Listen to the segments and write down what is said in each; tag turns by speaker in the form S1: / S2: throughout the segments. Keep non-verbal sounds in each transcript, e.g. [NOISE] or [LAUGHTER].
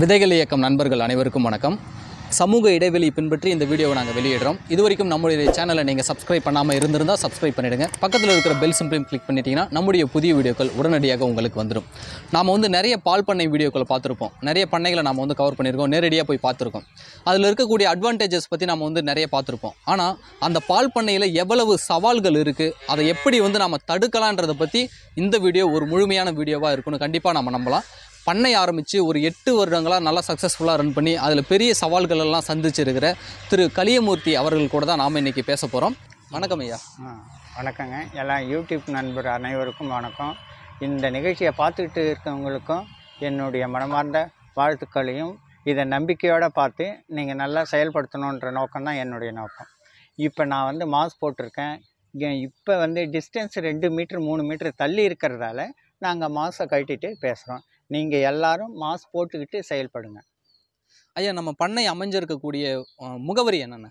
S1: விதைகள் இயக்கம் நண்பர்கள் அனைவருக்கும் வணக்கம் சமூக இடைவெளி பின்பற்றி இந்த வீடியோவை நாங்கள் வெளியிடுறோம் இது வரைக்கும் நம்மளுடைய சேனலை நீங்கள் சப்ஸ்கிரைப் பண்ணாமல் இருந்திருந்தால் சப்ஸ்கிரைப் பண்ணிவிடுங்க பக்கத்தில் இருக்கிற பெல் சிம்பிளையும் கிளிக் பண்ணிட்டீங்கன்னா நம்முடைய புதிய வீடியோக்கள் உடனடியாக உங்களுக்கு வந்துடும் நாம் வந்து நிறைய பால் பண்ணை வீடியோக்களை பார்த்துருப்போம் நிறைய பண்ணைகளை நாம் வந்து கவர் பண்ணியிருக்கோம் நேரடியாக போய் பார்த்துருக்கோம் அதில் இருக்கக்கூடிய அட்வான்டேஜஸ் பற்றி நாம் வந்து நிறைய பார்த்துருப்போம் ஆனால் அந்த பால் பண்ணையில் எவ்வளவு சவால்கள் இருக்குது அதை எப்படி வந்து நாம் தடுக்கலான்றதை பற்றி இந்த வீடியோ ஒரு முழுமையான வீடியோவாக இருக்குன்னு கண்டிப்பாக நம்ம நம்பலாம் பண்ணை ஆரம்பித்து ஒரு எட்டு வருடங்களாக நல்லா சக்ஸஸ்ஃபுல்லாக ரன் பண்ணி அதில் பெரிய சவால்கள் எல்லாம் சந்திச்சிருக்கிற திரு கலியமூர்த்தி அவர்கள் கூட தான் நாம் இன்றைக்கி பேச போகிறோம்
S2: வணக்கம் ஐயா வணக்கங்க எல்லாம் யூடியூப் நண்பர் அனைவருக்கும் வணக்கம் இந்த நிகழ்ச்சியை பார்த்துக்கிட்டு இருக்கவங்களுக்கும் என்னுடைய மனமார்ந்த வாழ்த்துக்களையும் இதை நம்பிக்கையோடு பார்த்து நீங்கள் நல்லா செயல்படுத்தணுன்ற நோக்கம் தான் என்னுடைய நோக்கம் இப்போ நான் வந்து மாஸ்க் போட்டிருக்கேன் இப்போ வந்து டிஸ்டன்ஸ் ரெண்டு மீட்ரு மூணு மீட்ரு தள்ளி இருக்கிறதால நாங்கள் மாஸை கட்டிட்டு பேசுகிறோம் நீங்கள் எல்லாரும் மாஸ்க் போட்டுக்கிட்டு செயல்படுங்க ஐயா நம்ம பண்ணை அமைஞ்சிருக்கக்கூடிய முகவரி என்னென்ன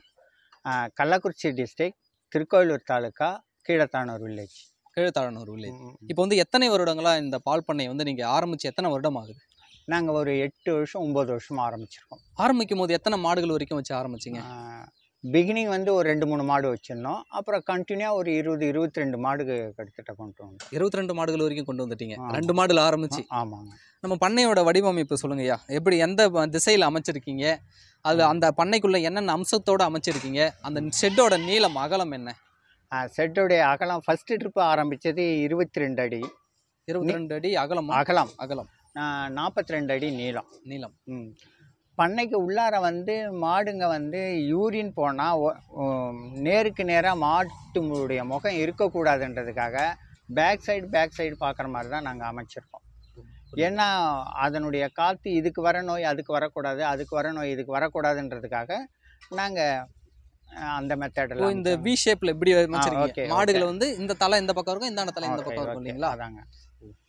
S1: Kallakurichi district Tirukkoyilur taluka Keezhathanur village Keezhathanur village இப்போ வந்து எத்தனை வருடங்களாக இந்த பால் பண்ணையை வந்து நீங்கள் ஆரம்பித்து எத்தனை வருடம் ஆகுது நாங்கள் ஒரு எட்டு வருஷம் ஒம்பது வருஷம் ஆரம்பிச்சிருக்கோம் ஆரம்பிக்கும் போது எத்தனை மாடுகள் வரைக்கும் வச்சு ஆரம்பிச்சிங்க பிகினிங் வந்து ஒரு ரெண்டு மூணு மாடு வச்சுருந்தோம்
S2: அப்புறம் கண்டினியூவாக ஒரு இருபது இருபத்தி ரெண்டு மாடு கிட்டத்தட்ட கொண்டு வந்தோம்
S1: இருபத்தி ரெண்டு மாடுகள் வரைக்கும் கொண்டு வந்துட்டீங்க ரெண்டு மாடுல ஆரம்பிச்சு ஆமாங்க நம்ம பண்ணையோட வடிவமைப்பு சொல்லுங்கய்யா எப்படி எந்த திசையில் அமைச்சிருக்கீங்க அது அந்த பண்ணைக்குள்ளே என்னென்ன அம்சத்தோடு அமைச்சிருக்கீங்க அந்த செட்டோட நீளம் அகலம் என்ன
S2: செட்டோடைய அகலம் ஃபஸ்ட்டு ட்ரிப்பு ஆரம்பித்தது இருபத்தி ரெண்டு அடி இருபத்தி ரெண்டு அடி அகலம் அகலம் அகலம் நாற்பத்தி ரெண்டு அடி நீளம் நீளம் ம் பண்ணைக்கு உள்ளார வந்து மாடுங்க வந்து யூரின் போனால் நேருக்கு நேராக மாட்டுடைய முகம் இருக்கக்கூடாதுன்றதுக்காக பேக் சைடு பேக் சைடு பார்க்குற மாதிரி தான் நாங்கள் அமைச்சிருக்கோம் ஏன்னா அதனுடைய காற்று இதுக்கு வர நோய் அதுக்கு வரக்கூடாது அதுக்கு வர நோய் இதுக்கு வரக்கூடாதுன்றதுக்காக
S1: நாங்கள் அந்த மெத்தடில் இந்த வி ஷேப்பில் எப்படி ஓகே மாடுகளை வந்து இந்த தலை இந்த பக்கம் இருக்கும் இந்த தலை இந்த பக்கம் இருக்கும் இல்லைங்களா அதாங்க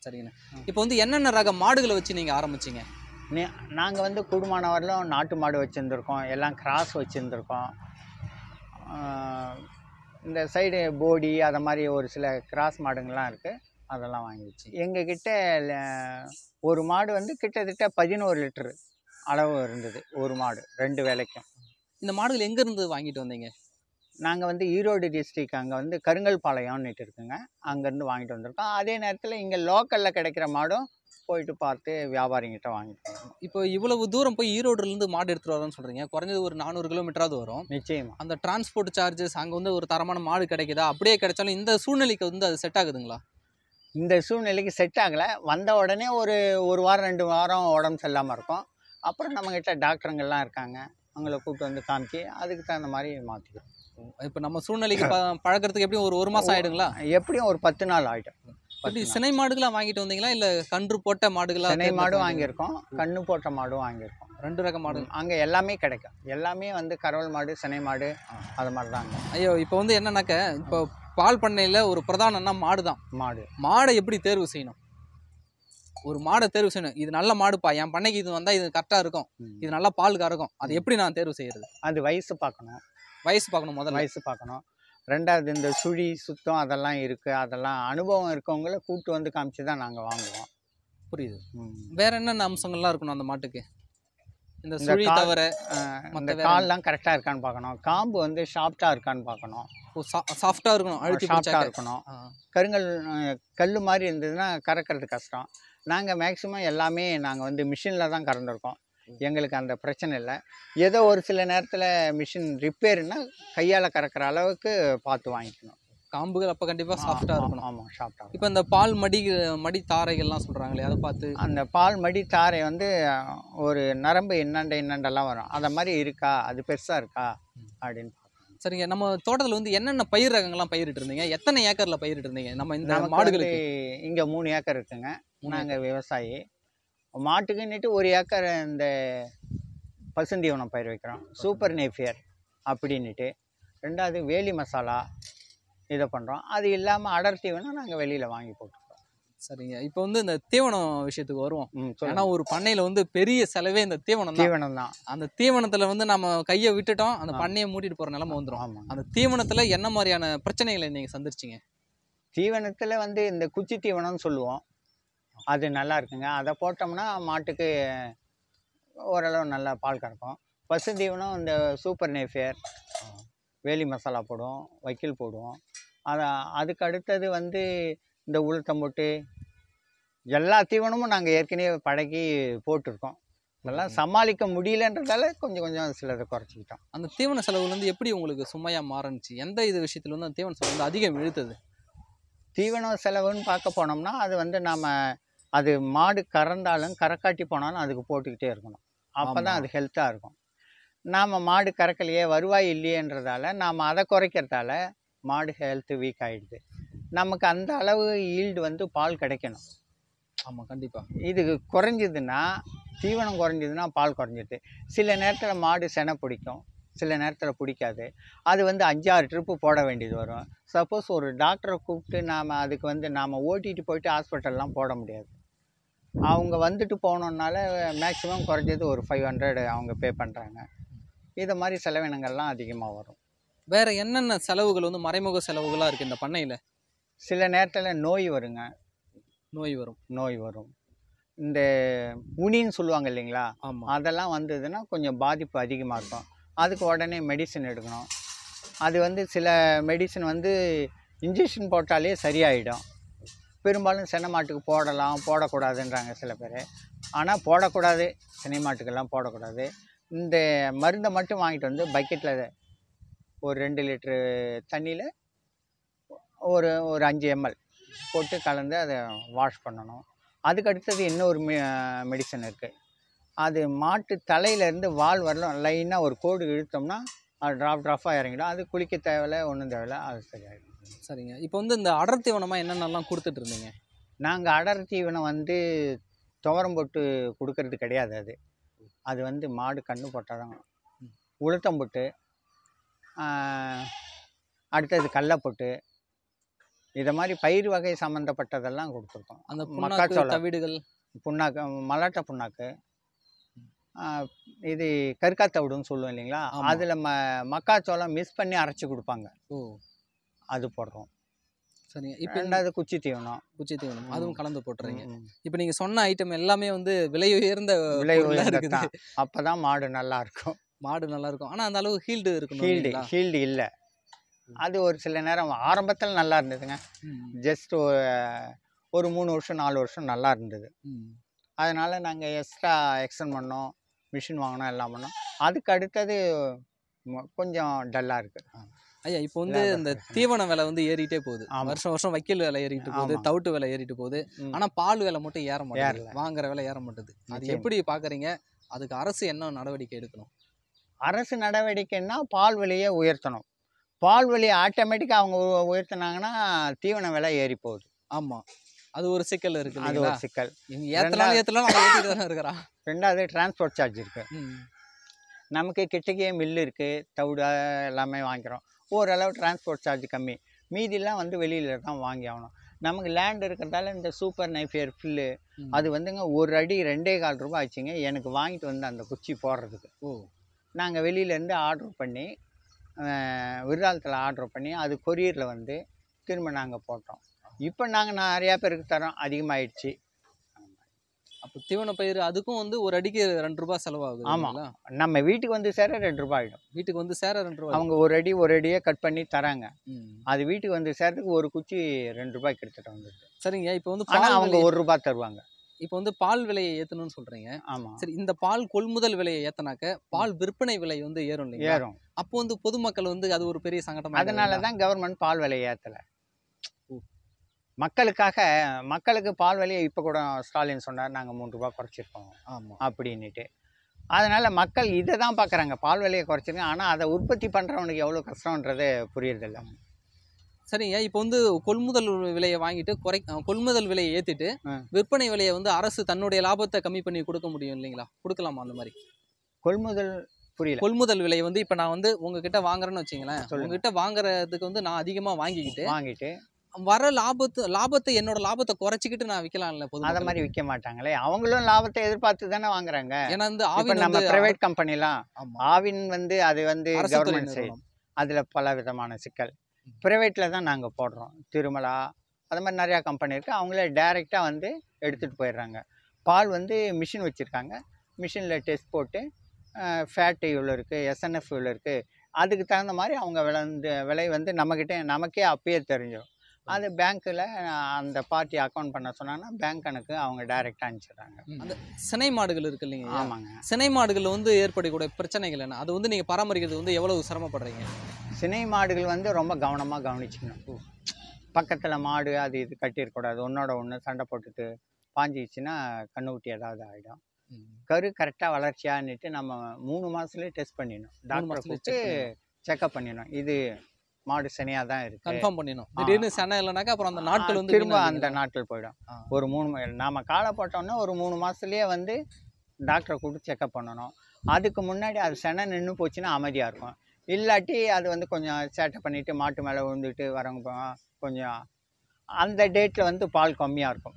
S1: சரிங்கண்ணா இப்போ வந்து என்னென்ன ரக மாடுகளை வச்சு நீங்கள் ஆரம்பிச்சிங்க
S2: நாங்கள் வந்து கூடுமானவரிலும் நாட்டு மாடு வச்சுருந்துருக்கோம் எல்லாம் கிராஸ் வச்சுருந்துருக்கோம் இந்த சைடு போடி அதை மாதிரி ஒரு சில கிராஸ் மாடுங்கள்லாம் இருக்குது அதெல்லாம் வாங்கிடுச்சு எங்ககிட்ட ஒரு மாடு வந்து கிட்டத்தட்ட பதினோரு லிட்டரு அளவு இருந்தது ஒரு மாடு ரெண்டு வேலைக்கும் இந்த மாடுகள் எங்கேருந்து வாங்கிட்டு வந்தீங்க நாங்கள் வந்து ஈரோடு டிஸ்ட்ரிக் அங்கே வந்து கருங்கல்பாளையம்னுட்டு இருக்குங்க அங்கேருந்து வாங்கிட்டு வந்திருக்கோம் அதே நேரத்தில் இங்கே லோக்கலில் கிடைக்கிற மாடும் போயிட்டு பார்த்து வியாபாரிங்கிட்ட வாங்கிட்டு
S1: இப்போ இவ்வளவு தூரம் போய் ஈரோடுலேருந்து மாடு எடுத்துகிட்டு வரோம்னு சொல்கிறீங்க குறைஞ்சது ஒரு நானூறு கிலோமீட்டராவது வரும் நிச்சயம் அந்த டிரான்ஸ்போர்ட் சார்ஜஸ் அங்கே வந்து ஒரு தரமான மாடு கிடைக்குதா அப்படியே கிடைச்சாலும் இந்த சூழ்நிலைக்கு வந்து அது செட் ஆகுதுங்களா
S2: இந்த சூழ்நிலைக்கு செட் ஆகலை வந்த உடனே ஒரு ஒரு வாரம் ரெண்டு வாரம் உடம்பு சரியில்லாமல் இருக்கும் அப்புறம் நம்மக்கிட்ட டாக்டருங்கள்லாம் இருக்காங்க அவங்கள கூப்பிட்டு வந்து காமிச்சு அதுக்கு தகுந்த மாதிரி மாற்றிக்கிறோம் இப்போ நம்ம சூழ்நிலைக்கு ப பழகிறதுக்கு எப்படியும் ஒரு ஒரு மாதம் ஆகிடுங்களா எப்படியும் ஒரு பத்து நாள் ஆகிடும்
S1: அப்படி சினை மாடுகளாக வாங்கிட்டு வந்தீங்களா இல்லை கன்று போட்ட மாடுகளாக சினை மாடும் வாங்கியிருக்கோம்
S2: கன்று போட்ட மாடும் வாங்கியிருக்கோம் ரெண்டு ரக மாடு அங்கே எல்லாமே கிடைக்கும் எல்லாமே வந்து கரவல் மாடு சினை மாடு
S1: அது மாதிரி தாங்க ஐயோ இப்போ வந்து என்னன்னாக்க இப்போ பால் பண்ணையில் ஒரு பிரதானம்னா மாடு தான் மாடு மாடை எப்படி தேர்வு செய்யணும் ஒரு மாடை தேர்வு செய்யணும் இது நல்ல மாடுப்பா என் பண்ணைக்கு இது வந்தால் இது கரெக்டாக இருக்கும் இது நல்லா பால் கறக்கும் அது எப்படி நான் தேர்வு செய்யறது அது வயசு பார்க்கணும் வயசு
S2: பார்க்கணும் முதல்ல வயசு பார்க்கணும் ரெண்டாவது இந்த சுழி சுத்தம் அதெல்லாம் இருக்குது அதெல்லாம் அனுபவம் இருக்கவங்கள கூப்பிட்டு வந்து காமிச்சு தான் நாங்கள் வாங்குவோம் புரியுது வேற என்னென்ன அம்சங்கள்லாம் இருக்கணும் அந்த மாட்டுக்கு இந்த சுழி தவிர இந்த கால்லாம் கரெக்டாக இருக்கான்னு பார்க்கணும் காம்பு வந்து சாஃப்டாக இருக்கான்னு பார்க்கணும் சாஃப்டாக இருக்கணும் அழுத்தி சாஃப்டாக இருக்கணும் கருங்கல் கல் மாதிரி இருந்ததுன்னா கறக்கிறது கஷ்டம் நாங்கள் மேக்ஸிமம் எல்லாமே நாங்கள் வந்து மிஷினில் தான் கறந்துருக்கோம் எங்களுக்கு அந்த பிரச்சனை இல்லை ஏதோ ஒரு சில நேரத்தில் மிஷின் ரிப்பேர்னால் கையால் கறக்கிற அளவுக்கு பார்த்து வாங்கிக்கணும் காம்புகள் அப்போ கண்டிப்பாக சாஃப்டாக இருக்கணும் ஆமாம் சாஃப்டாக
S1: இப்போ இந்த பால் மடி மடி தாரைகள்லாம் சொல்கிறாங்களே அதை பார்த்து அந்த பால் மடி தாரை வந்து ஒரு நரம்பு என்னண்டை என்னண்டெல்லாம் வரும் அதை மாதிரி இருக்கா அது பெருசாக இருக்கா அப்படின்னு சரிங்க நம்ம தோட்டத்தில் வந்து என்னென்ன பயிர் ரகங்கள்லாம் பயிரிட்டு இருந்தீங்க எத்தனை ஏக்கரில் பயிரிட்டு இருந்தீங்க நம்ம இந்த மாடுகளுக்கு
S2: இங்கே மூணு ஏக்கர் இருக்குங்க நாங்கள் விவசாயி மாட்டுக்குன்னுட்டு ஒரு ஏக்கர் இந்த பசுந்தீவனம் பயிர் வைக்கிறோம் சூப்பர் நேஃபியர் அப்படின்ட்டு ரெண்டாவது வேலி மசாலா இதை பண்ணுறோம் அது இல்லாமல் அடர் தீவனம் நாங்கள் வெளியில் வாங்கி
S1: போட்டோம் சரிங்க இப்போ வந்து இந்த தீவனம் விஷயத்துக்கு வருவோம் ஏன்னா ஒரு பண்ணையில் வந்து பெரிய செலவே இந்த தீவனம் தீவனம் தான் அந்த தீவனத்தில் வந்து நம்ம கையை விட்டுட்டோம் அந்த பண்ணையை மூட்டிட்டு போகிற நிலம வந்துடும் ஆமாம் அந்த தீவனத்தில் என்ன மாதிரியான பிரச்சனைகளை நீங்கள் சந்திச்சிங்க தீவனத்தில் வந்து இந்த
S2: குச்சி தீவனம்னு சொல்லுவோம் அது நல்லா இருக்குங்க அதை போட்டோம்னா மாட்டுக்கு ஓரளவு நல்லா பால் கறக்கும் பசு தீவனம் இந்த சூப்பர் நேஃபியர் வேலி மசாலா போடுவோம் வைக்கல் போடுவோம் அதை அதுக்கு அடுத்தது வந்து இந்த உளுத்தம்பொட்டு எல்லா தீவனமும் நாங்கள் ஏற்கனவே பழகி போட்டிருக்கோம்
S1: இதெல்லாம் சமாளிக்க முடியலன்றதால கொஞ்சம் கொஞ்சம் சிலதை குறைச்சிக்கிட்டோம் அந்த தீவன செலவுல வந்து எப்படி உங்களுக்கு சுமையாக மாறுனுச்சு எந்த இது விஷயத்தில் வந்து அந்த தீவன செலவு வந்து அதிகம் இழுத்தது தீவன செலவுன்னு
S2: பார்க்க போனோம்னா அது வந்து நாம் அது மாடு கறந்தாலும் கறக்காட்டி போனாலும் அதுக்கு போட்டுக்கிட்டே இருக்கணும் அப்போ தான் அது ஹெல்த்தாக இருக்கும் நாம் மாடு கறக்கலையே வருவாய் இல்லையன்றதால நாம் அதை குறைக்கிறதால மாடு ஹெல்த்து வீக் ஆகிடுது நமக்கு அந்த அளவு ஈல்டு வந்து பால் கிடைக்கணும் ஆமாம் கண்டிப்பாக இது குறைஞ்சதுன்னா தீவனம் குறைஞ்சதுன்னா பால் குறைஞ்சிது சில நேரத்தில் மாடு செனை பிடிக்கும் சில நேரத்தில் பிடிக்காது அது வந்து அஞ்சாறு ட்ரிப்பு போட வேண்டியது வரும் சப்போஸ் ஒரு டாக்டரை கூப்பிட்டு நாம் அதுக்கு வந்து நாம் ஓட்டிகிட்டு போயிட்டு ஹாஸ்பிட்டல்லாம் போட முடியாது அவங்க வந்துட்டு போனோன்னால மேக்ஸிமம் குறைஞ்சது ஒரு ஃபைவ் ஹண்ட்ரட் அவங்க பே
S1: பண்ணுறாங்க இதை மாதிரி செலவினங்கள்லாம் அதிகமாக வரும் வேறு என்னென்ன செலவுகள் வந்து மறைமுக செலவுகளாக இருக்குது இந்த பண்ணையில் சில நேரத்தில் நோய் வருங்க நோய் வரும் நோய் வரும் இந்த உனின்னு சொல்லுவாங்க இல்லைங்களா
S2: அதெல்லாம் வந்ததுன்னா கொஞ்சம் பாதிப்பு அதிகமாக இருக்கும் அதுக்கு உடனே மெடிசன் எடுக்கணும் அது வந்து சில மெடிசன் வந்து இன்ஜெக்ஷன் போட்டாலே சரியாயிடும் பெரும்பாலும் சென்னை மாட்டுக்கு போடலாம் போடக்கூடாதுன்றாங்க சில பேர் ஆனால் போடக்கூடாது சென்னை மாட்டுக்கெல்லாம் போடக்கூடாது இந்த மருந்தை மட்டும் வாங்கிட்டு வந்து பக்கெட்டில் ஒரு ரெண்டு லிட்ரு தண்ணியில் ஒரு ஒரு அஞ்சு எம்எல் போட்டு கலந்து அதை வாஷ் பண்ணணும் அதுக்கு அடுத்தது இன்னொரு மெ மெடிசன் இருக்குது அது மாட்டு தலையிலேருந்து வால் வரலாம் லைனாக ஒரு கோடு இழுத்தோம்னா அது ட்ராப் ட்ராஃபாக இறங்கிடும் அது குளிக்க தேவையில்ல ஒன்றும் தேவையில்ல அது சரியாயிடும் சரிங்க இப்போ வந்து இந்த அடர் தீவனமாக என்னென்னலாம் கொடுத்துட்டு இருந்தீங்க நாங்கள் அடர் தீவனம் வந்து துவரம் போட்டு கொடுக்கறது கிடையாது அது அது வந்து மாடு கண்ணு போட்டால் உளுத்தம் போட்டு அடுத்தது போட்டு இதை மாதிரி பயிர் வகை சம்மந்தப்பட்டதெல்லாம் கொடுத்துருக்கோம் அந்த மக்காச்சோள வீடுகள் புண்ணாக்கு மலாட்ட புண்ணாக்கு இது விடுன்னு சொல்லுவோம் இல்லைங்களா அதில் ம மக்காச்சோளம் மிஸ் பண்ணி அரைச்சி கொடுப்பாங்க அது போடுறோம்
S1: சரிங்க இப்போ ரெண்டாவது குச்சி தீவனம் குச்சி தீவனம் அதுவும் கலந்து போட்டுறீங்க இப்போ நீங்கள் சொன்ன ஐட்டம் எல்லாமே வந்து விலை உயர்ந்த விலை உயர்ந்த அப்போ தான் மாடு நல்லா இருக்கும் மாடு நல்லா இருக்கும் ஆனால் அந்த அளவுக்கு ஹீல்டு இருக்கும் ஹீல்டு ஹீல்டு
S2: இல்லை அது ஒரு சில நேரம் ஆரம்பத்தில் நல்லா இருந்ததுங்க ஜஸ்ட் ஒரு மூணு வருஷம் நாலு வருஷம் நல்லா இருந்தது அதனால் நாங்கள் எக்ஸ்ட்ரா எக்ஸ்டன் பண்ணோம் மிஷின் வாங்கினோம் எல்லாம் பண்ணோம் அதுக்கு அடுத்தது கொஞ்சம் டல்லாக இருக்குது
S1: ஐயா இப்போ வந்து இந்த தீவன விலை வந்து ஏறிட்டே போகுது வருஷம் வருஷம் வைக்கல் விலை ஏறிட்டு போகுது தவிட்டு விலை ஏறிட்டு போகுது ஆனா பால் விலை மட்டும் ஏற மாட்டேங்குது வாங்குற விலை ஏற மாட்டேது அது எப்படி பாக்குறீங்க அதுக்கு அரசு என்ன நடவடிக்கை எடுக்கணும் அரசு நடவடிக்கைன்னா பால் விலையை உயர்த்தணும்
S2: பால் விலையை ஆட்டோமேட்டிக்காக அவங்க உயர்த்தினாங்கன்னா தீவன விலை ஏறி போகுது ஆமாம் அது ஒரு சிக்கல் இருக்கு அது ஒரு சிக்கல் ஏற்றலாம்
S1: ஏற்றலாம் இருக்கிறான்
S2: ரெண்டாவது டிரான்ஸ்போர்ட் சார்ஜ் இருக்குது நமக்கு கிட்டக்கே மில்லு இருக்குது தவிட எல்லாமே வாங்கிக்கிறோம் ஓரளவு டிரான்ஸ்போர்ட் சார்ஜ் கம்மி மீதிலாம் வந்து வெளியில் தான் வாங்கி ஆகணும் நமக்கு லேண்ட் இருக்கிறதால இந்த சூப்பர் நைஃப் ஏர் ஃபில்லு அது வந்துங்க ஒரு அடி ரெண்டே கால் ரூபா ஆச்சுங்க எனக்கு வாங்கிட்டு வந்து அந்த குச்சி போடுறதுக்கு ஓ நாங்கள் வெளியிலேருந்து ஆர்டர் பண்ணி விருதாளத்தில் ஆர்டர் பண்ணி அது கொரியரில் வந்து திரும்ப நாங்கள் போட்டோம் இப்போ நாங்கள் நிறையா பேருக்கு தரோம் அதிகமாகிடுச்சி
S1: அப்போ தீவன பயிர் அதுக்கும் வந்து ஒரு அடிக்கு ரெண்டு ரூபாய் செலவாகுது ஆமாம்
S2: நம்ம வீட்டுக்கு வந்து சேர ரெண்டு ரூபாய் ஆகிடும்
S1: வீட்டுக்கு வந்து சேர ரெண்டு ரூபாய் அவங்க
S2: ஒரு அடி ஒரு அடியே கட் பண்ணி தராங்க அது வீட்டுக்கு வந்து சேரத்துக்கு ஒரு குச்சி ரெண்டு ரூபாய் கிட்டத்தட்ட வந்துருக்கு சரிங்க
S1: இப்போ வந்து ஆனால் அவங்க ஒரு ரூபாய் தருவாங்க இப்போ வந்து பால் விலையை ஏற்றணும்னு சொல்கிறீங்க ஆமாம் சரி இந்த பால் கொள்முதல் விலையை ஏற்றினாக்க பால் விற்பனை விலை வந்து ஏறும் இல்லையா ஏறும் அப்போ வந்து பொதுமக்கள் வந்து அது ஒரு பெரிய சங்கடம் அதனால தான் கவர்மெண்ட் பால் விலையை ஏற்றலை மக்களுக்காக
S2: மக்களுக்கு பால் விலையை இப்போ கூட ஸ்டாலின் சொன்னார் நாங்கள் மூன்று ரூபா குறைச்சிருக்கோம் ஆமாம் அப்படின்ட்டு அதனால் மக்கள் இதை தான் பார்க்குறாங்க பால் விலையை குறைச்சிருங்க ஆனால் அதை உற்பத்தி பண்ணுறவனுக்கு எவ்வளோ கஷ்டன்றது புரியுறதில்ல
S1: சரிங்க இப்போ வந்து கொள்முதல் விலையை வாங்கிட்டு குறை கொள்முதல் விலையை ஏற்றிட்டு விற்பனை விலையை வந்து அரசு தன்னுடைய லாபத்தை கம்மி பண்ணி கொடுக்க முடியும் இல்லைங்களா கொடுக்கலாமா அந்த மாதிரி
S2: கொள்முதல் புரியல கொள்முதல்
S1: விலை வந்து இப்போ நான் வந்து உங்ககிட்ட வாங்குறேன்னு வச்சிங்களேன் உங்ககிட்ட வாங்குறதுக்கு வந்து நான் அதிகமாக வாங்கிக்கிட்டு வாங்கிட்டு வர லாபத்து லாபத்தை என்னோட லாபத்தை குறைச்சிக்கிட்டு நான் விற்கலாம்ல பொது அதை மாதிரி விற்க மாட்டாங்களே அவங்களும் லாபத்தை எதிர்பார்த்து தானே வாங்குறாங்க ஏன்னா
S2: வந்து ஆவின் நம்ம பிரைவேட் கம்பெனிலாம் ஆவின் வந்து அது வந்து கவர்மெண்ட் சைடு அதில் பல விதமான சிக்கல் பிரைவேட்டில் தான் நாங்கள் போடுறோம் திருமலா அது மாதிரி நிறையா கம்பெனி இருக்குது அவங்களே டைரெக்டாக வந்து எடுத்துகிட்டு போயிடுறாங்க பால் வந்து மிஷின் வச்சுருக்காங்க மிஷினில் டெஸ்ட் போட்டு ஃபேட்டு இவ்வளோ இருக்குது எஸ்என்எஃப் இவ்வளோ இருக்குது அதுக்கு தகுந்த மாதிரி அவங்க விளைந்து விலை வந்து நம்மக்கிட்டே நமக்கே அப்பயே தெரிஞ்சிடும் அது பேங்க்கில் அந்த பார்ட்டி
S1: அக்கௌண்ட் பண்ண சொன்னாங்கன்னா பேங்க் கணக்கு அவங்க டைரெக்டாக அனுப்பிச்சிடுறாங்க அந்த சினை மாடுகள் இருக்கு இல்லைங்க ஆமாங்க சினை மாடுகளில் வந்து ஏற்படக்கூடிய பிரச்சனைகள் என்ன அது வந்து நீங்கள் பராமரிக்கிறது வந்து எவ்வளோ சிரமப்படுறீங்க சினை மாடுகள் வந்து ரொம்ப கவனமாக கவனிச்சுக்கணும் பக்கத்தில் மாடு அது இது கட்டிடக்கூடாது
S2: ஒன்றோட ஒன்று சண்டை போட்டுட்டு பாஞ்சிச்சுன்னா கண்ணுக்குட்டி ஏதாவது ஆகிடும் கரு கரெக்டாக வளர்ச்சியான்னுட்டு நம்ம மூணு மாதத்துலேயே டெஸ்ட் பண்ணிடணும் டாக்டரை கூப்பிட்டு செக்அப் பண்ணிடணும் இது மாடு சனியாக தான் இருக்கு கன்ஃபார்ம் பண்ணிடணும் திடீர்னு
S1: சனை இல்லைனாக்கா அப்புறம் அந்த நாட்கள் வந்து திரும்ப அந்த
S2: நாட்கள் போயிடும் ஒரு மூணு நாம் காலை போட்டோம்னா ஒரு மூணு மாதத்துலேயே வந்து டாக்டரை கூப்பிட்டு செக்கப் பண்ணணும் அதுக்கு முன்னாடி அது செனை நின்று போச்சுன்னா அமைதியாக இருக்கும் இல்லாட்டி அது வந்து கொஞ்சம் சேட்டை பண்ணிவிட்டு மாட்டு மேலே விழுந்துட்டு வரவங்க கொஞ்சம் அந்த டேட்டில் வந்து பால் கம்மியாக இருக்கும்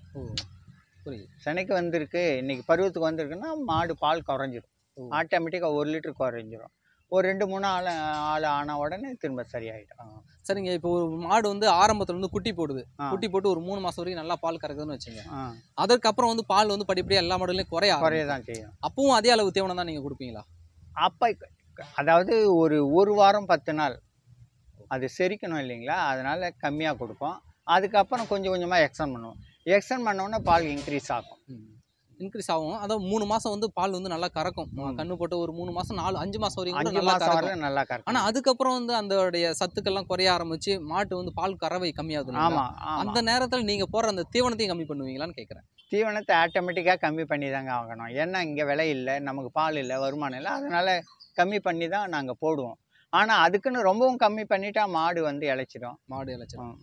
S2: புரியுது செனைக்கு வந்திருக்கு இன்றைக்கி பருவத்துக்கு வந்திருக்குன்னா மாடு பால் குறைஞ்சிடும் ஆட்டோமேட்டிக்காக ஒரு லிட்டர் குறைஞ்சிரும் ஒரு ரெண்டு மூணு ஆள் ஆள் ஆன உடனே திரும்ப
S1: சரியாயிடும் சரிங்க இப்போ ஒரு மாடு வந்து ஆரம்பத்துல வந்து குட்டி போடுது குட்டி போட்டு ஒரு மூணு மாசம் வரைக்கும் நல்லா பால் கறக்குதுன்னு வச்சுங்க அதுக்கப்புறம் வந்து பால் வந்து படிப்படியாக எல்லா மாடுகளையும் குறைய குறையதான் தான் செய்யும் அப்பவும் அதே அளவு தேவனம் தான் நீங்கள் கொடுப்பீங்களா அப்போ
S2: அதாவது ஒரு ஒரு வாரம் பத்து நாள் அது செரிக்கணும் இல்லைங்களா அதனால் கம்மியாக கொடுப்போம் அதுக்கப்புறம் கொஞ்சம் கொஞ்சமாக எக்ஸ்டன் பண்ணுவோம்
S1: எக்ஸ்டன் பண்ணோன்னே பால் இன்க்ரீஸ் ஆகும் இன்க்ரீஸ் ஆகும் அதாவது மூணு மாதம் வந்து பால் வந்து நல்லா கறக்கும் கண்ணு போட்டு ஒரு மூணு மாதம் நாலு அஞ்சு மாதம் வரைக்கும் நல்லா கறக்கும் நல்லா கறக்கும் ஆனால் அதுக்கப்புறம் வந்து அதோடைய சத்துக்கள்லாம் குறைய ஆரம்பிச்சு மாட்டு வந்து பால் கறவை கம்மியாகுது ஆமா அந்த நேரத்தில் நீங்க போடுற அந்த தீவனத்தையும் கம்மி பண்ணுவீங்களான்னு கேட்குறேன் தீவனத்தை ஆட்டோமேட்டிக்காக கம்மி பண்ணி தாங்க ஆகணும் ஏன்னா இங்கே விலை இல்லை
S2: நமக்கு பால் இல்லை வருமானம் இல்லை அதனால கம்மி பண்ணி தான் நாங்க போடுவோம் ஆனா அதுக்குன்னு ரொம்பவும் கம்மி பண்ணிட்டா மாடு வந்து இழைச்சிடும் மாடு இழைச்சிடும்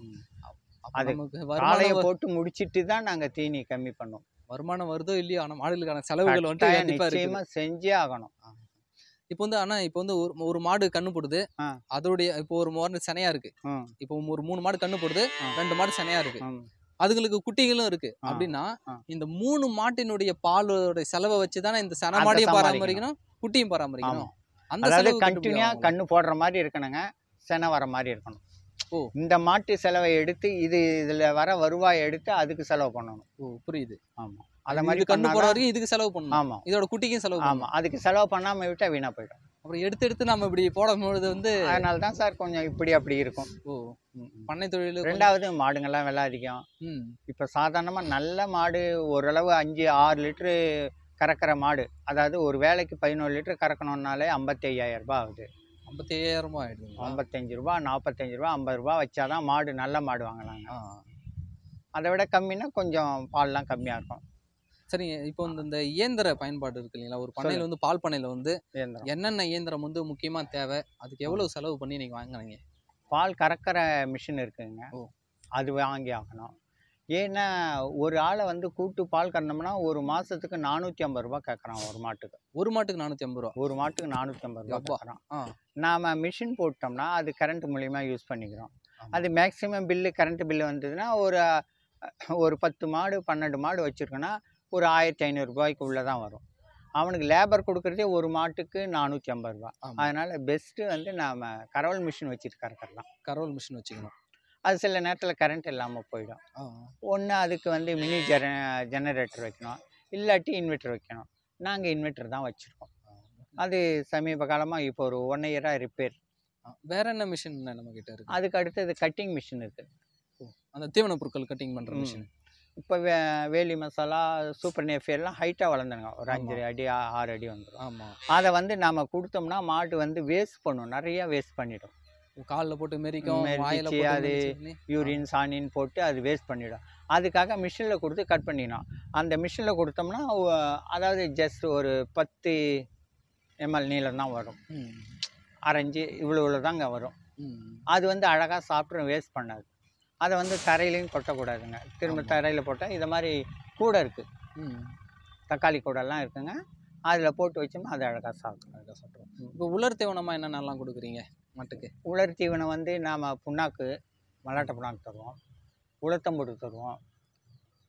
S2: அது வாழையை போட்டு முடிச்சிட்டு
S1: தான் நாங்கள் தீனி கம்மி பண்ணோம் வருமானம் வருதோ இல்லையோ ஆனால் மாடுகளுக்கான செலவுகள் வந்துட்டு கண்டிப்பாக நிச்சயமா செஞ்சே ஆகணும் இப்போ வந்து ஆனா இப்போ வந்து ஒரு ஒரு மாடு கண்ணு போடுது அதோடைய இப்போ ஒரு மோர்னு சனையா இருக்கு இப்போ ஒரு மூணு மாடு கண்ணு போடுது ரெண்டு மாடு சனையா இருக்கு அதுங்களுக்கு குட்டிகளும் இருக்கு அப்படின்னா இந்த மூணு மாட்டினுடைய பாலோட செலவை வச்சு தானே இந்த சன மாடையும் பராமரிக்கணும் குட்டியும் பராமரிக்கணும் அந்த கண்டினியூ கண்ணு போடுற மாதிரி இருக்கணுங்க
S2: செனை வர மாதிரி இருக்கணும் இந்த மாட்டு செலவை எடுத்து இது இதுல வர வருவாயை எடுத்து அதுக்கு
S1: செலவு பண்ணணும் ஓ புரியுது ஆமா அதை மாதிரி கண்ணு போற வரைக்கும் இதுக்கு செலவு பண்ணணும் ஆமா இதோட குட்டிக்கும் செலவு ஆமா அதுக்கு செலவு பண்ணாமல் விட்டால் வீணா போயிடும் அப்புறம் எடுத்து எடுத்து நம்ம இப்படி போடும்பொழுது வந்து அதனால தான் சார்
S2: கொஞ்சம் இப்படி அப்படி இருக்கும் ஓ பண்ணை தொழில் ரெண்டாவது மாடுங்கள்லாம் விலை அதிகம் இப்போ சாதாரணமா நல்ல மாடு ஓரளவு அஞ்சு ஆறு லிட்டரு கறக்கிற மாடு அதாவது ஒரு வேலைக்கு பதினோரு லிட்டர் கறக்கணுன்னாலே ஐம்பத்தி ஐயாயிரம் ரூபாய் ஆகுது
S1: ஐம்பத்தையாயிரமா ஆயிடுது ஐம்பத்தஞ்சு
S2: ரூபா நாற்பத்தஞ்சு ரூபா ஐம்பது ரூபா வச்சாதான் மாடு நல்ல மாடு வாங்கலாங்க அதை விட கம்மின்னா
S1: கொஞ்சம் பால்லாம் கம்மியாக இருக்கும் சரிங்க இப்போ வந்து இந்த இயந்திர பயன்பாடு இருக்கு இல்லைங்களா ஒரு பண்ணையில் வந்து பால் பண்ணையில் வந்து என்னென்ன இயந்திரம் வந்து முக்கியமாக தேவை அதுக்கு எவ்வளோ செலவு பண்ணி நீங்கள் வாங்குறீங்க பால் கறக்கிற மிஷின் இருக்குதுங்க அது வாங்கி ஆகணும் ஏன்னா
S2: ஒரு ஆளை வந்து கூப்பிட்டு பால் கறந்தோம்னா ஒரு மாதத்துக்கு நானூற்றி ஐம்பது ரூபா கேட்கறான் ஒரு மாட்டுக்கு ஒரு மாட்டுக்கு நானூற்றி ஐம்பது ரூபா ஒரு மாட்டுக்கு நானூற்றி ஐம்பது ரூபா கேட்குறான் நாம் மிஷின் போட்டோம்னா அது கரண்ட் மூலிமா யூஸ் பண்ணிக்கிறோம் அது மேக்சிமம் பில்லு கரண்ட் பில்லு வந்ததுன்னா ஒரு ஒரு பத்து மாடு பன்னெண்டு மாடு வச்சுருக்கோன்னா ஒரு ஆயிரத்தி ஐநூறுரூபாய்க்கு உள்ளே தான் வரும் அவனுக்கு லேபர் கொடுக்குறதே ஒரு மாட்டுக்கு நானூற்றி ஐம்பது ரூபா அதனால் பெஸ்ட்டு வந்து நாம் கரவல் மிஷின் வச்சுட்டு கறக்கிறலாம் கரவல் மிஷின் வச்சுக்கணும் அது சில நேரத்தில் கரண்ட் இல்லாமல் போயிடும் ஒன்று அதுக்கு வந்து மினி ஜென ஜெனரேட்டர் வைக்கணும் இல்லாட்டி இன்வெர்டர் வைக்கணும் நாங்கள் இன்வெர்டர் தான் வச்சுருக்கோம் அது சமீப காலமாக இப்போ ஒரு ஒன் இயராக ரிப்பேர் வேற என்ன மிஷின் நம்ம கிட்ட இருக்கு அதுக்கு அடுத்தது கட்டிங் மிஷின் இருக்கு அந்த தீவன பொருட்கள் கட்டிங் பண்ணுற மிஷின் இப்போ வே வேலி மசாலா சூப்பர் எல்லாம் ஹைட்டாக வளர்ந்துருங்க ஒரு அஞ்சு அடி ஆறு அடி வந்துடும் ஆமாம் அதை வந்து நாம் கொடுத்தோம்னா மாடு வந்து வேஸ்ட் பண்ணும் நிறையா வேஸ்ட் பண்ணிடும் காலில் போட்டு மெரிக்கும் அது யூரின் சாணின்னு போட்டு அது வேஸ்ட் பண்ணிடும் அதுக்காக மிஷினில் கொடுத்து கட் பண்ணிடணும் அந்த மிஷினில் கொடுத்தோம்னா அதாவது ஜஸ்ட் ஒரு பத்து எம்எல் நீளம் தான் வரும் அரைஞ்சி இவ்வளோ இவ்வளோ தாங்க வரும் அது வந்து அழகாக சாப்பிட்டு வேஸ்ட் பண்ணாது அதை வந்து தரையிலையும் கொட்டக்கூடாதுங்க திரும்ப தரையில் போட்டால் இதை மாதிரி கூடை இருக்குது தக்காளி கூடெல்லாம் இருக்குங்க அதில் போட்டு வச்சோம்னா அது அழகாக சாப்பிடும் அழகாக சாப்பிடும் இப்போ உலர் தேவனமாக என்னென்னலாம் கொடுக்குறீங்க மட்டுக்கு உலர் தீவனம் வந்து நாம் புண்ணாக்கு மல்லாட்டை புண்ணாக்கு தருவோம் உலர்த்தம்பொட்டு தருவோம்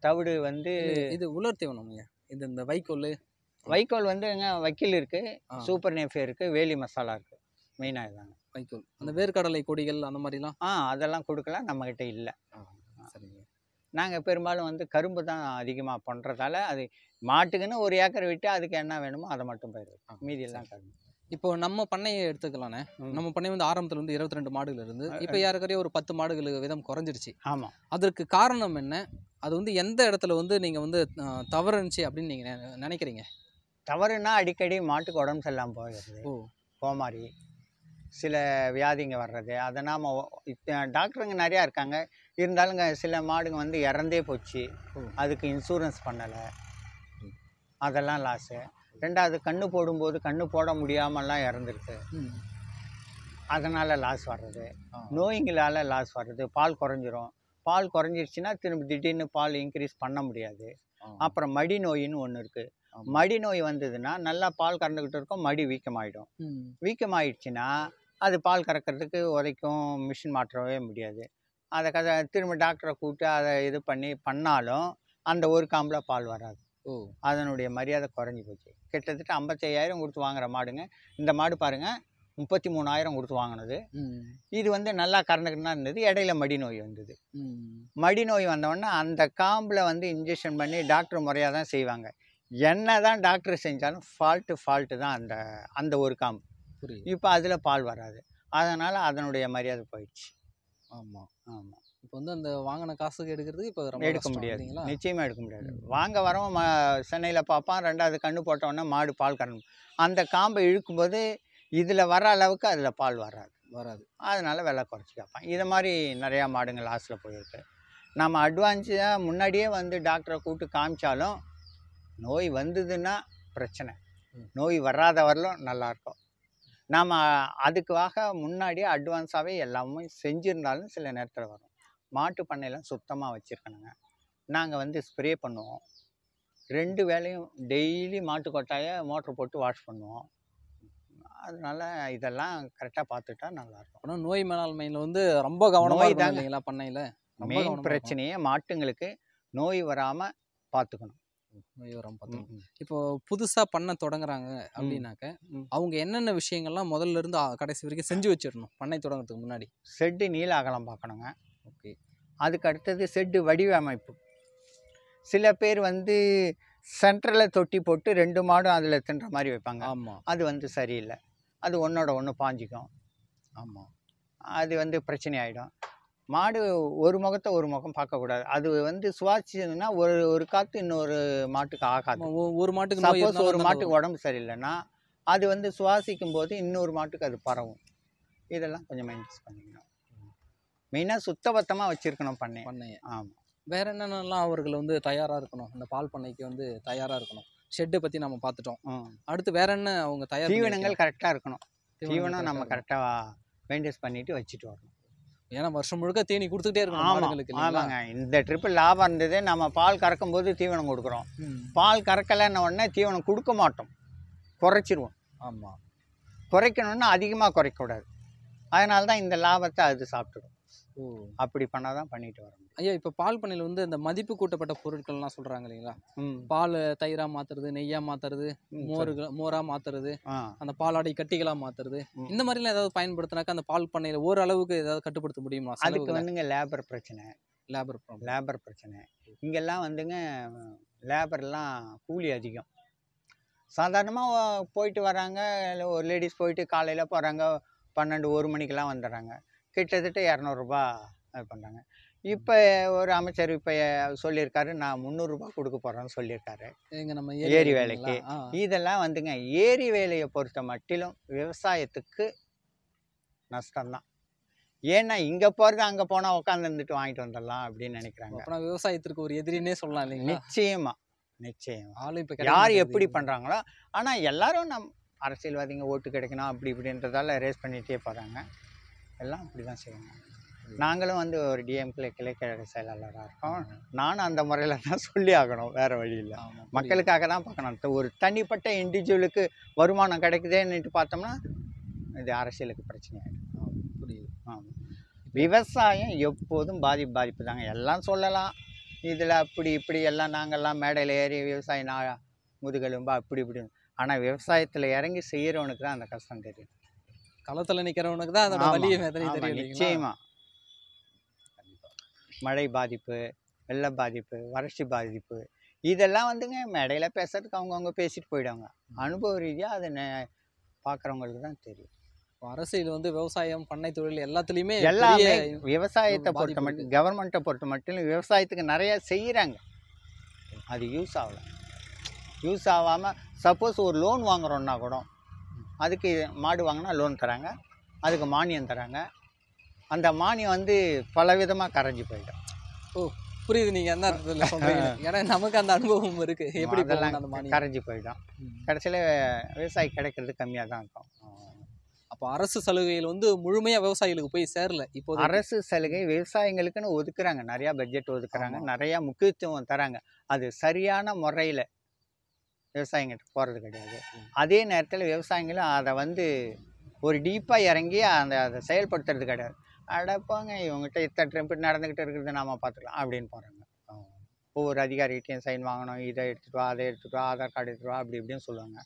S1: தவிடு வந்து இது உலர் தீவனம் இது இந்த வைக்கோல் வைக்கோல் வந்து எங்க வக்கீல் இருக்குது சூப்பர் நேஃபே இருக்குது வேலி மசாலா இருக்குது மெயினாக இதாங்க வைக்கோல் அந்த வேர்க்கடலை
S2: கொடிகள் அந்த மாதிரிலாம் ஆ அதெல்லாம் கொடுக்கலாம் நம்மக்கிட்ட இல்லை சரிங்க நாங்கள் பெரும்பாலும் வந்து கரும்பு தான் அதிகமாக பண்ணுறதால அது மாட்டுக்குன்னு ஒரு ஏக்கர் விட்டு அதுக்கு என்ன வேணுமோ அதை மட்டும் போயிடுது மீதியெல்லாம் கரும்பு
S1: இப்போ நம்ம பண்ணையை எடுத்துக்கலாண்ணே நம்ம பண்ணை வந்து ஆரம்பத்தில் வந்து இருபத்தி ரெண்டு மாடுகள் இருந்து இப்போ யாருக்கறையே ஒரு பத்து மாடுகளுக்கு விதம் குறைஞ்சிருச்சு ஆமாம் அதற்கு காரணம் என்ன அது வந்து எந்த இடத்துல வந்து நீங்கள் வந்து தவறுனுச்சு அப்படின்னு நீங்கள் நினைக்கிறீங்க தவறுனா அடிக்கடி
S2: மாட்டுக்கு உடம்பு சரியில்லாமல் போகிறது கோமாரி சில வியாதிங்க வர்றது அதை நாம் டாக்டருங்க நிறையா இருக்காங்க இருந்தாலும் சில மாடுங்க வந்து இறந்தே போச்சு அதுக்கு இன்சூரன்ஸ் பண்ணலை அதெல்லாம் லாஸு ரெண்டாவது கண்ணு போடும்போது கண்ணு போட முடியாமலாம் இறந்துருக்கு அதனால் லாஸ் வர்றது நோய்களால் லாஸ் வர்றது பால் குறைஞ்சிரும் பால் குறைஞ்சிருச்சுன்னா திரும்ப திடீர்னு பால் இன்க்ரீஸ் பண்ண முடியாது அப்புறம் மடி நோயின்னு ஒன்று இருக்குது மடி நோய் வந்ததுன்னா நல்லா பால் கறந்துக்கிட்டு இருக்கும் மடி வீக்கமாயிடும் வீக்கமாயிடுச்சுன்னா அது பால் கறக்கிறதுக்கு உரைக்கும் மிஷின் மாற்றவே முடியாது அதை கதை திரும்ப டாக்டரை கூப்பிட்டு அதை இது பண்ணி பண்ணாலும் அந்த ஒரு காம்பில் பால் வராது அதனுடைய மரியாதை குறைஞ்சி போச்சு கிட்டத்தட்ட ஐம்பத்தையாயிரம் கொடுத்து வாங்குற மாடுங்க இந்த மாடு பாருங்கள் முப்பத்தி மூணாயிரம் கொடுத்து வாங்கினது இது வந்து நல்லா கரண்டுக்குன்னா இருந்தது இடையில மடி நோய் வந்தது மடி நோய் வந்தவொடனே அந்த காம்பில் வந்து இன்ஜெக்ஷன் பண்ணி டாக்டர் முறையாக தான் செய்வாங்க என்ன தான் டாக்டர் செஞ்சாலும் ஃபால்ட்டு ஃபால்ட்டு தான் அந்த அந்த ஒரு காம்பு இப்போ அதில் பால் வராது அதனால் அதனுடைய மரியாதை போயிடுச்சு
S1: ஆமாம் ஆமாம் இப்போ வந்து அந்த வாங்கின காசுக்கு எடுக்கிறதுக்கு இப்போ ரொம்ப எடுக்க முடியாது நிச்சயமாக
S2: எடுக்க முடியாது வாங்க வரவன் ம சென்னையில் பார்ப்பான் ரெண்டாவது கண்ணு போட்டவொடனே மாடு பால் கரணும் அந்த காம்பை இழுக்கும்போது இதில் வர அளவுக்கு அதில் பால் வராது வராது அதனால் விலை குறைச்சி கேட்பான் இதை மாதிரி நிறையா மாடுங்க லாஸில் போயிருக்கு நம்ம அட்வான்ஸாக முன்னாடியே வந்து டாக்டரை கூப்பிட்டு காமிச்சாலும் நோய் வந்ததுன்னா பிரச்சனை நோய் வராத வரலும் நல்லாயிருக்கும் நாம் அதுக்காக முன்னாடியே அட்வான்ஸாகவே எல்லாமே செஞ்சுருந்தாலும் சில நேரத்தில் வரும் மாட்டு பண்ணையெல்லாம் சுத்தமாக வச்சுருக்கணுங்க நாங்கள் வந்து ஸ்ப்ரே பண்ணுவோம் ரெண்டு வேலையும் டெய்லி மாட்டு கொட்டாயை மோட்ரு போட்டு வாஷ் பண்ணுவோம் அதனால் இதெல்லாம் கரெக்டாக பார்த்துட்டா நல்லாயிருக்கும்
S1: ஆனால் நோய் மேலாண்மையில் வந்து ரொம்ப கவனமாக இதாக இல்லைங்களா பண்ணையில்
S2: மெயின் பிரச்சனையே
S1: மாட்டுங்களுக்கு நோய் வராமல் பார்த்துக்கணும் நோய் பார்த்துக்கணும் இப்போ புதுசாக பண்ண தொடங்குறாங்க அப்படின்னாக்க அவங்க என்னென்ன விஷயங்கள்லாம் முதல்ல இருந்து கடைசி வரைக்கும் செஞ்சு வச்சிடணும் பண்ணை தொடங்குறதுக்கு முன்னாடி செட்டு நீல அகலம் பார்க்கணுங்க அதுக்கு அடுத்தது செட்டு வடிவமைப்பு
S2: சில பேர் வந்து சென்ட்ரலில் தொட்டி போட்டு ரெண்டு மாடும் அதில் தின்ற மாதிரி வைப்பாங்க ஆமாம் அது வந்து சரியில்லை அது ஒன்றோட ஒன்று பாஞ்சிக்கும் ஆமாம் அது வந்து பிரச்சனை ஆகிடும் மாடு ஒரு முகத்தை ஒரு முகம் பார்க்கக்கூடாது அது வந்து சுவாசிச்சதுன்னா ஒரு ஒரு காற்று இன்னொரு மாட்டுக்கு ஆகாது ஒரு மாட்டுக்கு சப்போஸ் ஒரு மாட்டுக்கு உடம்பு சரியில்லைன்னா அது வந்து சுவாசிக்கும் போது இன்னொரு மாட்டுக்கு அது பரவும் இதெல்லாம் கொஞ்சம் மைனஸ் பண்ணிக்கணும்
S1: மெயினாக சுத்தபத்தமாக வச்சுருக்கணும் பண்ணை பண்ணை ஆமாம் வேறு என்னென்னலாம் அவர்கள் வந்து தயாராக இருக்கணும் இந்த பால் பண்ணைக்கு வந்து தயாராக இருக்கணும் ஷெட்டை பற்றி நம்ம பார்த்துட்டோம் அடுத்து வேற என்ன அவங்க தயார் தீவனங்கள் கரெக்டாக இருக்கணும் தீவனம் நம்ம கரெக்டாக மெயின்டைன்ஸ் பண்ணிட்டு வச்சுட்டு வரணும் ஏன்னா வருஷம் முழுக்க தீனி
S2: கொடுத்துட்டே இருக்கணும் ஆமாங்களுக்கு ஆமாங்க இந்த ட்ரிப்பு லாபம் இருந்தது நம்ம பால் கறக்கும் போது தீவனம் கொடுக்குறோம் பால் கறக்கலைன்ன உடனே தீவனம் கொடுக்க மாட்டோம் குறைச்சிருவோம் ஆமாம் குறைக்கணும்னா அதிகமாக குறைக்கக்கூடாது அதனால தான் இந்த லாபத்தை அது சாப்பிட்டுடும் அப்படி பண்ணாதான் பண்ணிட்டு வரோம்
S1: ஐயா இப்போ பால் பண்ணையில் வந்து இந்த மதிப்பு கூட்டப்பட்ட பொருட்கள்லாம் சொல்றாங்க இல்லைங்களா பால் தயிராக மாத்துறது நெய்யா மாத்துறது மோரு மோரா மாத்துறது அந்த பாலாடை கட்டிகளா மாத்துறது இந்த மாதிரிலாம் ஏதாவது பயன்படுத்தினாக்கா அந்த பால் பண்ணையில் ஓரளவுக்கு ஏதாவது கட்டுப்படுத்த முடியுமா அதுக்கு வந்துங்க லேபர் பிரச்சனை லேபர் லேபர் பிரச்சனை இங்கெல்லாம்
S2: வந்துங்க லேபர்லாம் கூலி அதிகம் சாதாரணமாக போயிட்டு வராங்க ஒரு லேடிஸ் போயிட்டு காலையில் போகிறாங்க பன்னெண்டு ஒரு மணிக்கெல்லாம் வந்துடுறாங்க கிட்டத்தட்ட இரநூறுபா இது பண்ணுறாங்க இப்போ ஒரு அமைச்சர் இப்போ சொல்லியிருக்காரு நான் முந்நூறுரூபா கொடுக்க போகிறேன்னு சொல்லியிருக்காரு எங்கள் நம்ம ஏரி வேலைக்கு இதெல்லாம் வந்துங்க ஏரி வேலையை பொறுத்த மட்டிலும் விவசாயத்துக்கு நஷ்டம்தான் ஏன்னா இங்கே போகிறது அங்கே போனால் உட்காந்துருந்துட்டு வாங்கிட்டு வந்துடலாம் அப்படின்னு நினைக்கிறாங்க அப்புறம் விவசாயத்திற்கு ஒரு எதிரினே சொல்லலாம் இல்லைங்க நிச்சயமா நிச்சயம் ஆளு இப்போ யார் எப்படி பண்ணுறாங்களோ ஆனால் எல்லாரும் நம் அரசியல்வாதிங்க ஓட்டு கிடைக்கணும் அப்படி இப்படின்றதால ரேஸ் பண்ணிகிட்டே போகிறாங்க எல்லாம் அப்படி தான் செய்யணும் நாங்களும் வந்து ஒரு கிளை கிளைக்கழக செயலாளராக இருக்கோம் நானும் அந்த முறையில் தான் சொல்லி ஆகணும் வேறு இல்லை மக்களுக்காக தான் பார்க்கணும் ஒரு தனிப்பட்ட இண்டிவிஜுவலுக்கு வருமானம் கிடைக்குதேன்னுட்டு பார்த்தோம்னா இது அரசியலுக்கு பிரச்சனை ஆகிடும் புரியுது ஆமாம் விவசாயம் எப்போதும் பாதிப்பு பாதிப்பு தாங்க எல்லாம் சொல்லலாம் இதில் அப்படி இப்படி எல்லாம் நாங்கள்லாம் மேடையில் ஏறி விவசாயம் நான் முதுகெலும்பா அப்படி இப்படி ஆனால் விவசாயத்தில் இறங்கி செய்கிறவனுக்கு தான் அந்த கஷ்டம் தெரியும்
S1: களத்துல நிற்கிறவனுக்கு தான் அதோட வலிய வேதனை தெரியும் நிச்சயமா
S2: மழை பாதிப்பு வெள்ள பாதிப்பு வறட்சி பாதிப்பு இதெல்லாம் வந்துங்க இடையில பேசுறதுக்கு அவங்கவுங்க பேசிட்டு போயிடுவாங்க அனுபவ ரீதியாக
S1: அதை பார்க்குறவங்களுக்கு தான் தெரியும் அரசியல் வந்து விவசாயம் பண்ணை தொழில் எல்லாத்துலேயுமே எல்லாமே விவசாயத்தை பொறுத்த மட்டும்
S2: கவர்மெண்ட்டை பொறுத்த மட்டும் விவசாயத்துக்கு நிறைய செய்கிறாங்க அது யூஸ் ஆகலை யூஸ் ஆகாமல் சப்போஸ் ஒரு லோன் வாங்குறோம்னா கூட அதுக்கு மாடு வாங்கினா லோன் தராங்க அதுக்கு மானியம் தராங்க அந்த மானியம் வந்து பலவிதமாக கரைஞ்சி போயிடும்
S1: ஓ புரியுது நீங்கள் எந்த சொல்கிறீங்க [LAUGHS] ஏன்னா நமக்கு அந்த அனுபவம் இருக்குது எப்படி அதெல்லாம் கரைஞ்சி போயிடும் கடைசியில் விவசாயி கிடைக்கிறது கம்மியாக தான் இருக்கும் அப்போ அரசு சலுகையில் வந்து முழுமையாக விவசாயிகளுக்கு போய் சேரல இப்போ அரசு
S2: சலுகை விவசாயிகளுக்குன்னு ஒதுக்குறாங்க நிறையா பட்ஜெட் ஒதுக்குறாங்க நிறையா முக்கியத்துவம் தராங்க அது சரியான முறையில் விவசாயிங்கிட்ட போகிறது கிடையாது அதே நேரத்தில் விவசாயிங்களும் அதை வந்து ஒரு டீப்பாக இறங்கி அந்த அதை செயல்படுத்துறது கிடையாது அடப்பாங்க இவங்ககிட்ட இத்தனை ட்ரம்ப் நடந்துக்கிட்டு இருக்கிறது நாம் பார்த்துக்கலாம் அப்படின்னு போகிறாங்க ஒவ்வொரு அதிகாரிகிட்டையும் சைன் வாங்கணும் இதை எடுத்துகிட்டு வா அதை எடுத்துகிட்டு வா ஆதார் கார்டு எடுத்துகிட்டு வா அப்படி இப்படின்னு சொல்லுவாங்க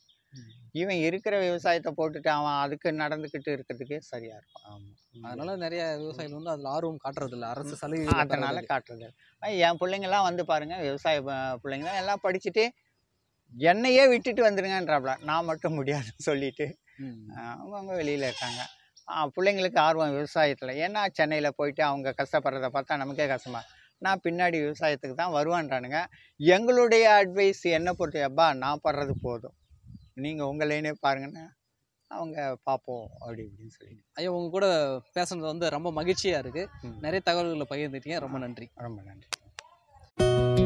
S2: இவன் இருக்கிற விவசாயத்தை போட்டுட்டு அவன் அதுக்கு நடந்துக்கிட்டு இருக்கிறதுக்கே சரியாக இருக்கும்
S1: ஆமாம் அதனால் நிறைய விவசாயிகள் வந்து அதில் ஆர்வம் காட்டுறதில்ல அரசு சலுகை அதனால் காட்டுறது என் பிள்ளைங்கள்லாம் வந்து
S2: பாருங்கள் விவசாய பிள்ளைங்களாம் எல்லாம் படிச்சுட்டு என்னையே விட்டுட்டு வந்துடுங்கன்றாப்ல நான் மட்டும் முடியாதுன்னு சொல்லிட்டு அவங்க வெளியில் இருக்காங்க பிள்ளைங்களுக்கு ஆர்வம் விவசாயத்தில் ஏன்னா சென்னையில் போயிட்டு அவங்க கஷ்டப்படுறத பார்த்தா நமக்கே கஷ்டமாக நான் பின்னாடி விவசாயத்துக்கு தான் வருவான்றானுங்க எங்களுடைய அட்வைஸ் என்ன பொறுத்த அப்பா நான் படுறது போதும் நீங்கள் உங்கள் லைனே அவங்க பார்ப்போம் அப்படி இப்படின்னு
S1: சொல்லி ஐயா உங்கள் கூட பேசுனது வந்து ரொம்ப மகிழ்ச்சியாக இருக்குது நிறைய தகவல்களை பகிர்ந்துட்டீங்க ரொம்ப நன்றி ரொம்ப நன்றி